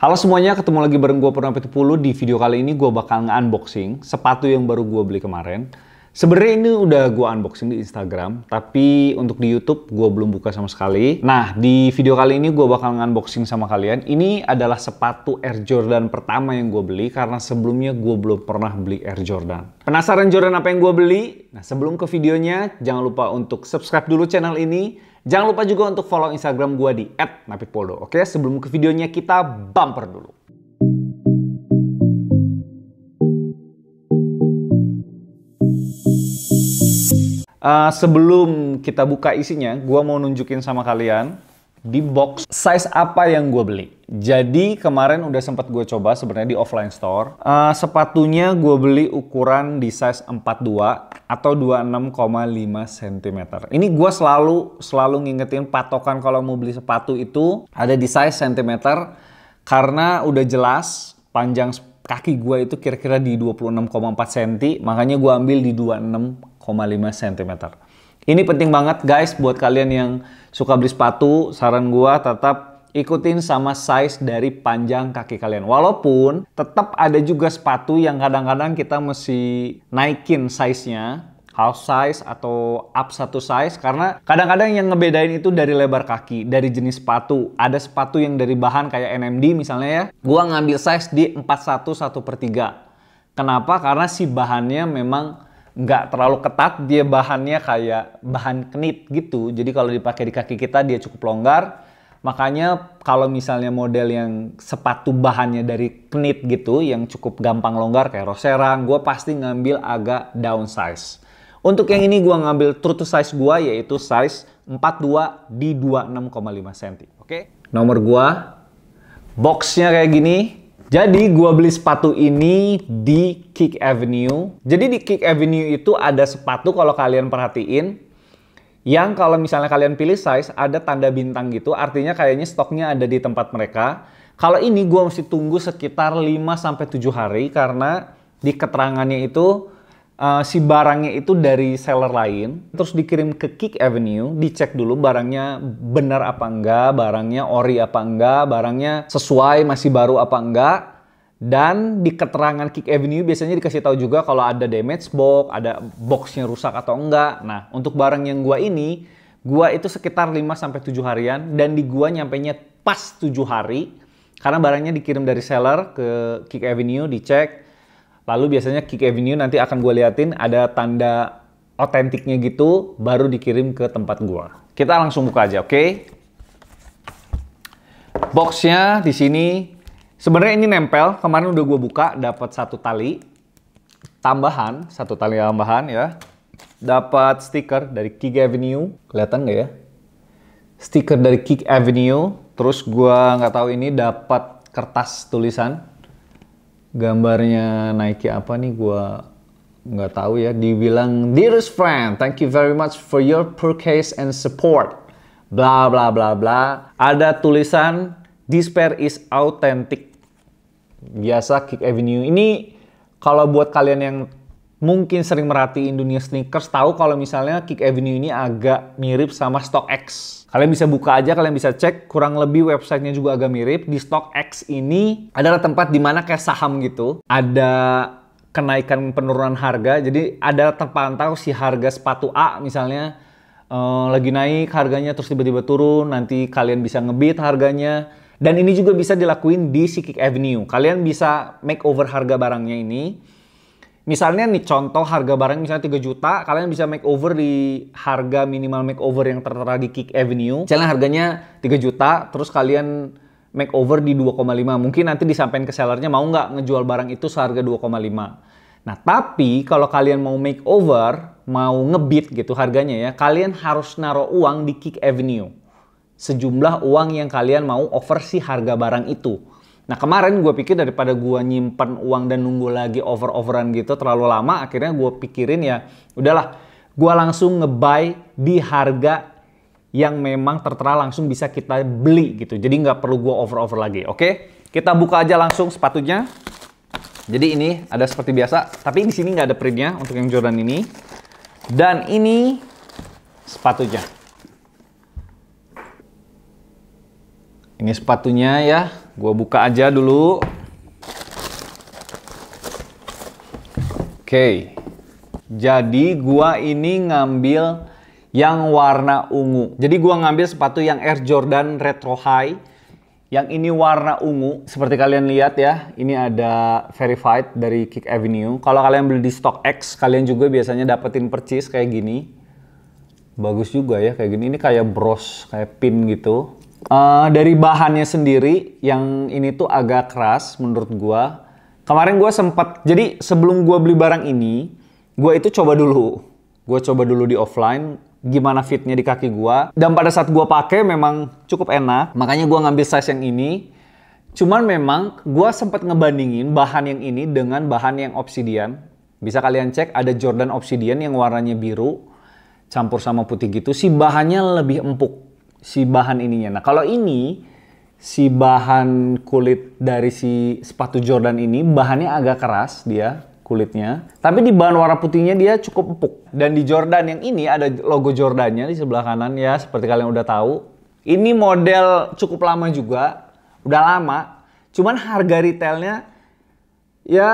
Halo semuanya, ketemu lagi bareng gue Purna Puluh Di video kali ini gue bakal nge-unboxing sepatu yang baru gue beli kemarin. Sebenarnya ini udah gue unboxing di Instagram, tapi untuk di YouTube gue belum buka sama sekali. Nah, di video kali ini gue bakal unboxing sama kalian. Ini adalah sepatu Air Jordan pertama yang gue beli, karena sebelumnya gue belum pernah beli Air Jordan. Penasaran Jordan apa yang gue beli? Nah, sebelum ke videonya, jangan lupa untuk subscribe dulu channel ini. Jangan lupa juga untuk follow Instagram gue di @napitpoldo. Oke, sebelum ke videonya kita bumper dulu. Uh, sebelum kita buka isinya, gue mau nunjukin sama kalian di box size apa yang gue beli. Jadi kemarin udah sempat gue coba sebenarnya di offline store. Uh, sepatunya gue beli ukuran di size 42 atau 26,5 cm. Ini gue selalu selalu ngingetin patokan kalau mau beli sepatu itu ada di size cm karena udah jelas panjang kaki gue itu kira-kira di 26,4 cm makanya gue ambil di 26 cm. Ini penting banget guys buat kalian yang suka beli sepatu, saran gua tetap ikutin sama size dari panjang kaki kalian. Walaupun tetap ada juga sepatu yang kadang-kadang kita mesti naikin size-nya half size atau up satu size karena kadang-kadang yang ngebedain itu dari lebar kaki, dari jenis sepatu. Ada sepatu yang dari bahan kayak NMD misalnya ya. Gua ngambil size di 41 1 per 3. Kenapa? Karena si bahannya memang nggak terlalu ketat dia bahannya kayak bahan knit gitu jadi kalau dipakai di kaki kita dia cukup longgar makanya kalau misalnya model yang sepatu bahannya dari knit gitu yang cukup gampang longgar kayak Rosera gue pasti ngambil agak down size untuk yang ini gue ngambil true to size gue yaitu size 42 di 26,5 cm oke okay? nomor gue boxnya kayak gini jadi gua beli sepatu ini di Kick Avenue. Jadi di Kick Avenue itu ada sepatu kalau kalian perhatiin yang kalau misalnya kalian pilih size ada tanda bintang gitu, artinya kayaknya stoknya ada di tempat mereka. Kalau ini gua mesti tunggu sekitar 5 sampai 7 hari karena di keterangannya itu uh, si barangnya itu dari seller lain, terus dikirim ke Kick Avenue, dicek dulu barangnya benar apa enggak, barangnya ori apa enggak, barangnya sesuai masih baru apa enggak. Dan di keterangan Kick Avenue biasanya dikasih tahu juga kalau ada damage box, ada boxnya rusak atau enggak. Nah, untuk barang yang gua ini, gua itu sekitar 5 sampai tujuh harian dan di gua nyampainya pas tujuh hari karena barangnya dikirim dari seller ke Kick Avenue, dicek, Lalu biasanya Kick Avenue nanti akan gue liatin ada tanda otentiknya gitu, baru dikirim ke tempat gue. Kita langsung buka aja, oke? Okay? Boxnya di sini sebenarnya ini nempel. Kemarin udah gue buka, dapat satu tali tambahan, satu tali tambahan ya. Dapat stiker dari Kick Avenue, kelihatan nggak ya? Stiker dari Kick Avenue. Terus gue nggak tahu ini dapat kertas tulisan gambarnya Nike apa nih Gua nggak tahu ya dibilang dearest friend thank you very much for your purchase and support bla bla bla bla ada tulisan this pair is authentic biasa Kick Avenue ini kalau buat kalian yang mungkin sering merhatiin dunia sneakers tahu kalau misalnya Kick Avenue ini agak mirip sama StockX. Kalian bisa buka aja, kalian bisa cek, kurang lebih websitenya juga agak mirip. Di StockX ini adalah tempat di mana kayak saham gitu, ada kenaikan penurunan harga. Jadi ada terpantau si harga sepatu A misalnya uh, lagi naik harganya terus tiba-tiba turun, nanti kalian bisa ngebit harganya. Dan ini juga bisa dilakuin di si Kick Avenue. Kalian bisa make over harga barangnya ini Misalnya nih contoh harga barang misalnya 3 juta, kalian bisa make over di harga minimal makeover yang tertera di Kick Avenue. Misalnya harganya 3 juta, terus kalian make over di 2,5. Mungkin nanti disampaikan ke sellernya mau nggak ngejual barang itu seharga 2,5. Nah tapi kalau kalian mau make over, mau ngebit gitu harganya ya, kalian harus naruh uang di Kick Avenue. Sejumlah uang yang kalian mau over si harga barang itu. Nah kemarin gue pikir daripada gue nyimpen uang dan nunggu lagi over-overan gitu terlalu lama, akhirnya gue pikirin ya udahlah, gue langsung ngebuy di harga yang memang tertera langsung bisa kita beli gitu. Jadi nggak perlu gue over-over lagi, oke? Kita buka aja langsung sepatunya. Jadi ini ada seperti biasa, tapi di sini nggak ada printnya untuk yang Jordan ini. Dan ini sepatunya. Ini sepatunya ya, gue buka aja dulu. Oke. Okay. Jadi gua ini ngambil yang warna ungu. Jadi gua ngambil sepatu yang Air Jordan Retro High. Yang ini warna ungu, seperti kalian lihat ya, ini ada verified dari Kick Avenue. Kalau kalian beli di Stock X, kalian juga biasanya dapetin percis kayak gini. Bagus juga ya kayak gini. Ini kayak bros, kayak pin gitu. Uh, dari bahannya sendiri yang ini tuh agak keras menurut gua. Kemarin gua sempat jadi sebelum gua beli barang ini, gua itu coba dulu. Gua coba dulu di offline gimana fitnya di kaki gua dan pada saat gua pakai memang cukup enak. Makanya gua ngambil size yang ini. Cuman memang gua sempat ngebandingin bahan yang ini dengan bahan yang obsidian. Bisa kalian cek ada Jordan obsidian yang warnanya biru campur sama putih gitu sih bahannya lebih empuk si bahan ininya. Nah, kalau ini si bahan kulit dari si sepatu Jordan ini bahannya agak keras dia kulitnya. Tapi di bahan warna putihnya dia cukup empuk. Dan di Jordan yang ini ada logo Jordannya di sebelah kanan ya seperti kalian udah tahu. Ini model cukup lama juga, udah lama. Cuman harga retailnya ya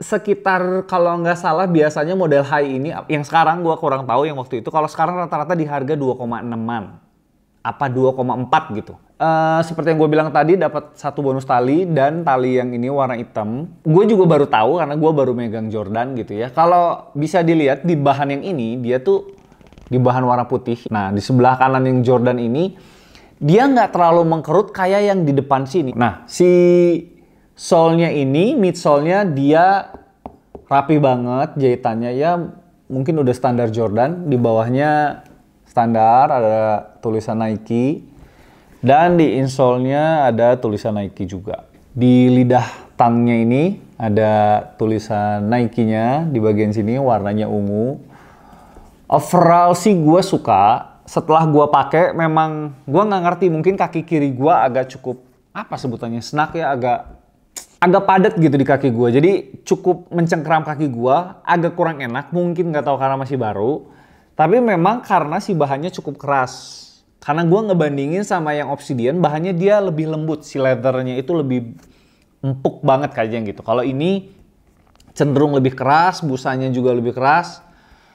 sekitar kalau nggak salah biasanya model high ini yang sekarang gua kurang tahu yang waktu itu kalau sekarang rata-rata di harga 2,6an apa 2,4 gitu. Uh, seperti yang gue bilang tadi dapat satu bonus tali dan tali yang ini warna hitam. Gue juga baru tahu karena gue baru megang Jordan gitu ya. Kalau bisa dilihat di bahan yang ini dia tuh di bahan warna putih. Nah di sebelah kanan yang Jordan ini dia nggak terlalu mengkerut kayak yang di depan sini. Nah si solnya ini midsole-nya dia rapi banget jahitannya ya mungkin udah standar Jordan di bawahnya standar ada tulisan Nike dan di insole-nya ada tulisan Nike juga. Di lidah tangnya ini ada tulisan Nike-nya di bagian sini warnanya ungu. Overall sih gue suka. Setelah gue pakai memang gue nggak ngerti mungkin kaki kiri gue agak cukup apa sebutannya snack ya agak agak padat gitu di kaki gue. Jadi cukup mencengkeram kaki gue, agak kurang enak. Mungkin nggak tahu karena masih baru. Tapi memang karena si bahannya cukup keras. Karena gue ngebandingin sama yang obsidian, bahannya dia lebih lembut. Si leathernya itu lebih empuk banget kayaknya gitu. Kalau ini cenderung lebih keras, busanya juga lebih keras.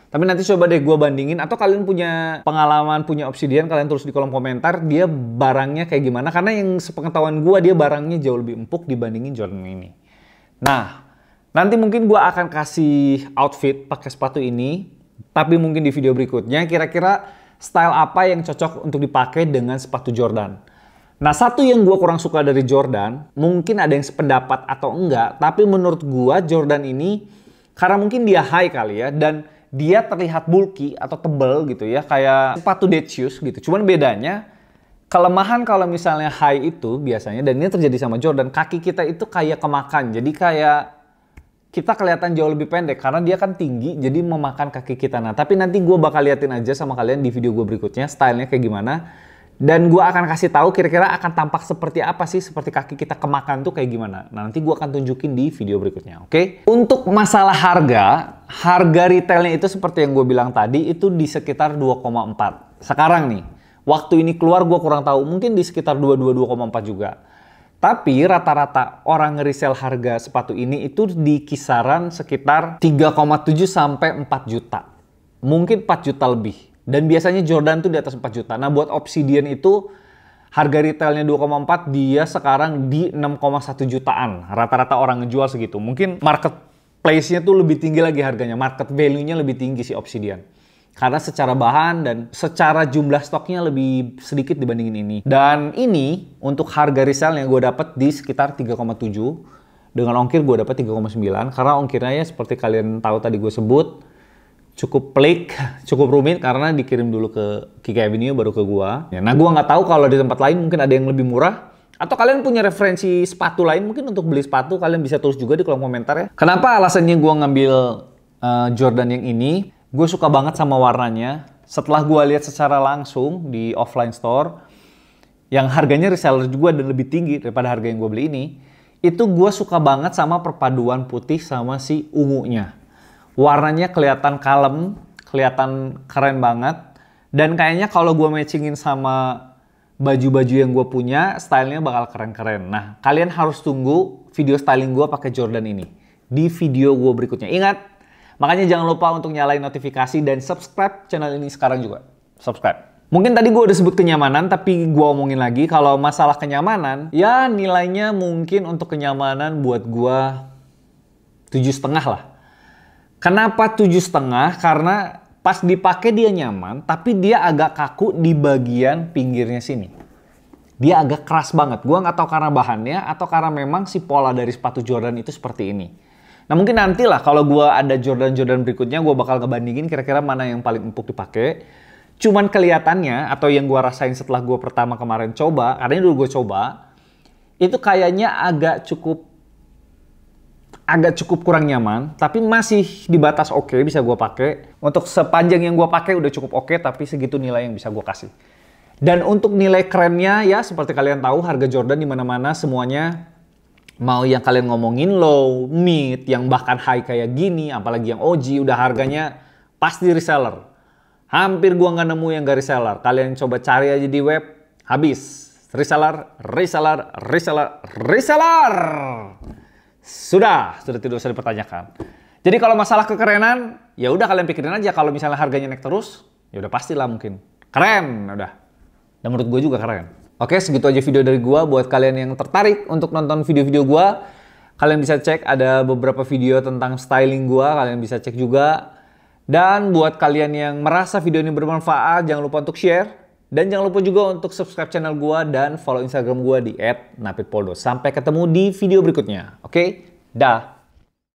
Tapi nanti coba deh gue bandingin atau kalian punya pengalaman punya obsidian kalian tulis di kolom komentar dia barangnya kayak gimana karena yang sepengetahuan gue dia barangnya jauh lebih empuk dibandingin Jordan ini. Nah nanti mungkin gue akan kasih outfit pakai sepatu ini tapi mungkin di video berikutnya kira-kira style apa yang cocok untuk dipakai dengan sepatu Jordan. Nah satu yang gue kurang suka dari Jordan, mungkin ada yang sependapat atau enggak, tapi menurut gue Jordan ini karena mungkin dia high kali ya, dan dia terlihat bulky atau tebel gitu ya, kayak sepatu dead shoes gitu. Cuman bedanya, kelemahan kalau misalnya high itu biasanya, dan ini terjadi sama Jordan, kaki kita itu kayak kemakan. Jadi kayak kita kelihatan jauh lebih pendek karena dia kan tinggi jadi memakan kaki kita. Nah, tapi nanti gue bakal liatin aja sama kalian di video gue berikutnya stylenya kayak gimana. Dan gue akan kasih tahu kira-kira akan tampak seperti apa sih, seperti kaki kita kemakan tuh kayak gimana. Nah, nanti gue akan tunjukin di video berikutnya, oke? Okay? Untuk masalah harga, harga retailnya itu seperti yang gue bilang tadi, itu di sekitar 2,4. Sekarang nih, waktu ini keluar gue kurang tahu, mungkin di sekitar 22,4 juga. Tapi rata-rata orang ngeresell harga sepatu ini itu di kisaran sekitar 3,7 sampai 4 juta. Mungkin 4 juta lebih. Dan biasanya Jordan tuh di atas 4 juta. Nah buat Obsidian itu harga retailnya 2,4 dia sekarang di 6,1 jutaan. Rata-rata orang ngejual segitu. Mungkin marketplace-nya tuh lebih tinggi lagi harganya. Market value-nya lebih tinggi si Obsidian karena secara bahan dan secara jumlah stoknya lebih sedikit dibandingin ini. Dan ini untuk harga yang gue dapat di sekitar 3,7 dengan ongkir gue dapat 3,9 karena ongkirnya ya seperti kalian tahu tadi gue sebut cukup pelik, cukup rumit karena dikirim dulu ke Kiki Avenue baru ke gue Ya, nah gue nggak tahu kalau di tempat lain mungkin ada yang lebih murah atau kalian punya referensi sepatu lain mungkin untuk beli sepatu kalian bisa tulis juga di kolom komentar ya. Kenapa alasannya gue ngambil uh, Jordan yang ini? Gue suka banget sama warnanya. Setelah gue lihat secara langsung di offline store, yang harganya reseller juga dan lebih tinggi daripada harga yang gue beli ini, itu gue suka banget sama perpaduan putih sama si ungunya. Warnanya kelihatan kalem, kelihatan keren banget. Dan kayaknya kalau gue matchingin sama baju-baju yang gue punya, stylenya bakal keren-keren. Nah, kalian harus tunggu video styling gue pakai Jordan ini di video gue berikutnya. Ingat, Makanya jangan lupa untuk nyalain notifikasi dan subscribe channel ini sekarang juga. Subscribe. Mungkin tadi gue udah sebut kenyamanan, tapi gue omongin lagi kalau masalah kenyamanan, ya nilainya mungkin untuk kenyamanan buat gue tujuh setengah lah. Kenapa tujuh setengah? Karena pas dipakai dia nyaman, tapi dia agak kaku di bagian pinggirnya sini. Dia agak keras banget. Gue nggak tahu karena bahannya atau karena memang si pola dari sepatu Jordan itu seperti ini. Nah mungkin nantilah kalau gue ada Jordan-Jordan berikutnya, gue bakal ngebandingin kira-kira mana yang paling empuk dipakai. Cuman kelihatannya atau yang gue rasain setelah gue pertama kemarin coba, karena dulu gue coba, itu kayaknya agak cukup agak cukup kurang nyaman, tapi masih di batas oke okay, bisa gue pakai. Untuk sepanjang yang gue pakai udah cukup oke, okay, tapi segitu nilai yang bisa gue kasih. Dan untuk nilai kerennya ya seperti kalian tahu harga Jordan di mana-mana semuanya mau yang kalian ngomongin low, mid, yang bahkan high kayak gini, apalagi yang OG udah harganya pasti reseller. Hampir gua nggak nemu yang gak reseller. Kalian coba cari aja di web, habis. Reseller, reseller, reseller, reseller. Sudah, sudah tidak usah dipertanyakan. Jadi kalau masalah kekerenan, ya udah kalian pikirin aja kalau misalnya harganya naik terus, ya udah pastilah mungkin. Keren, udah. Dan menurut gue juga keren. Oke, segitu aja video dari gua. Buat kalian yang tertarik untuk nonton video-video gua, kalian bisa cek ada beberapa video tentang styling gua, kalian bisa cek juga. Dan buat kalian yang merasa video ini bermanfaat, jangan lupa untuk share. Dan jangan lupa juga untuk subscribe channel gua dan follow Instagram gua di @napitpoldo. Sampai ketemu di video berikutnya. Oke? Dah.